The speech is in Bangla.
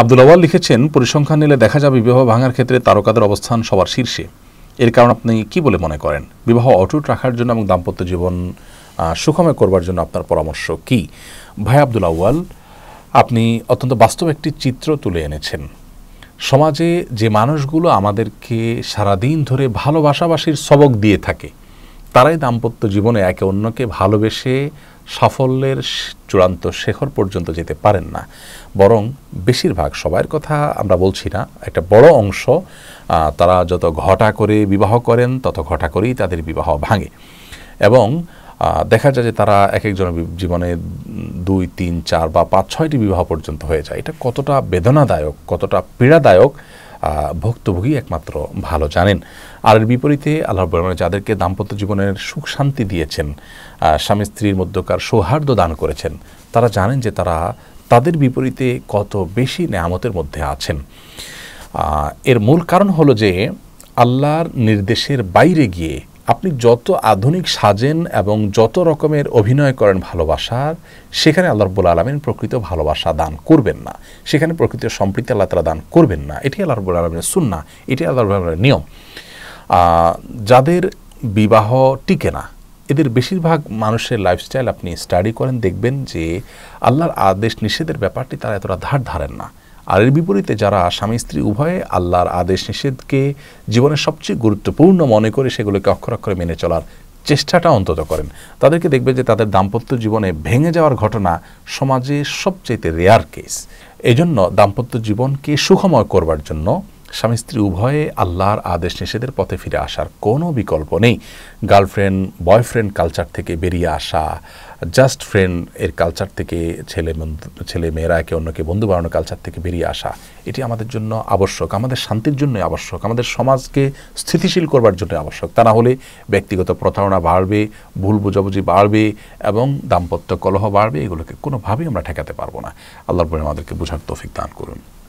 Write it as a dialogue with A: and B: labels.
A: আব্দুল আওয়াল লিখেছেন পরিসংখ্যান নিলে দেখা যাবে বিবাহ ভাঙার ক্ষেত্রে তারকাদের অবস্থান সবার শীর্ষে এর কারণ আপনি কি বলে মনে করেন বিবাহ অটুট রাখার জন্য এবং দাম্পত্য জীবন সুখময় করবার জন্য আপনার পরামর্শ কি ভাই আব্দুল আউয়াল আপনি অত্যন্ত বাস্তব একটি চিত্র তুলে এনেছেন সমাজে যে মানুষগুলো আমাদেরকে সারাদিন ধরে ভালোবাসাবাসীর সবক দিয়ে থাকে তারাই দাম্পত্য জীবনে একে অন্যকে ভালোবেসে সাফল্যের চূড়ান্ত শেখর পর্যন্ত যেতে পারেন না বরং বেশিরভাগ সবার কথা আমরা বলছি না একটা বড় অংশ তারা যত ঘটা করে বিবাহ করেন তত ঘটা করেই তাদের বিবাহ ভাঙে এবং দেখা যায় যে তারা এক একজনের জীবনে দুই তিন চার বা পাঁচ ছয়টি বিবাহ পর্যন্ত হয়ে যায় এটা কতটা বেদনাদায়ক কতটা পীড়াদায়ক ভুক্তভোগী একমাত্র ভালো জানেন আর এর বিপরীতে আল্লাহ যাদেরকে দাম্পত্য জীবনের সুখ শান্তি দিয়েছেন স্বামী স্ত্রীর মধ্যকার সৌহার্দ্য দান করেছেন তারা জানেন যে তারা তাদের বিপরীতে কত বেশি নেয়ামতের মধ্যে আছেন এর মূল কারণ হলো যে আল্লাহর নির্দেশের বাইরে গিয়ে আপনি যত আধুনিক সাজেন এবং যত রকমের অভিনয় করেন ভালোবাসার সেখানে আল্লাহ রব্বুল আলমিন প্রকৃত ভালোবাসা দান করবেন না সেখানে প্রকৃত সম্প্রীতি আল্লাহ তালা দান করবেন না এটি আল্লাহ রব্বুল আলমিনের সুন্না এটি আল্লাহ রব্বুল আলমের নিয়ম যাদের বিবাহ টিকে না এদের বেশিরভাগ মানুষের লাইফস্টাইল আপনি স্টাডি করেন দেখবেন যে আল্লাহর আদেশ নিষেধের ব্যাপারটি তারা এতটা ধার ধারেন না আর এর বিপরীতে যারা স্বামী স্ত্রী উভয়ে আল্লাহর আদেশ নিষেধকে জীবনের সবচেয়ে গুরুত্বপূর্ণ মনে করে সেগুলোকে অক্ষরে মেনে চলার চেষ্টাটা অন্তত করেন তাদেরকে দেখবে যে তাদের দাম্পত্য জীবনে ভেঙে যাওয়ার ঘটনা সমাজে সবচেয়ে রেয়ার কেস এজন্য দাম্পত্য জীবনকে সুখময় করবার জন্য স্বামী স্ত্রী উভয়ে আল্লাহর আদেশ নিষেধের পথে ফিরে আসার কোনো বিকল্প নেই গার্লফ্রেন্ড বয়ফ্রেন্ড কালচার থেকে বেরিয়ে আসা জাস্ট ফ্রেন্ড এর কালচার থেকে ছেলে ছেলে মেয়েরা একে অন্যকে বন্ধু বানানোর কালচার থেকে বেরিয়ে আসা এটি আমাদের জন্য আবশ্যক আমাদের শান্তির জন্য আবশ্যক আমাদের সমাজকে স্থিতিশীল করবার জন্য আবশ্যক তা না হলে ব্যক্তিগত প্রতারণা বাড়বে ভুল বোঝাবুঝি বাড়বে এবং দাম্পত্য কলহ বাড়বে এগুলোকে কোনোভাবেই আমরা ঠেকাতে পারবো না আল্লাহর পরে আমাদেরকে বোঝার তৌফিক দান করুন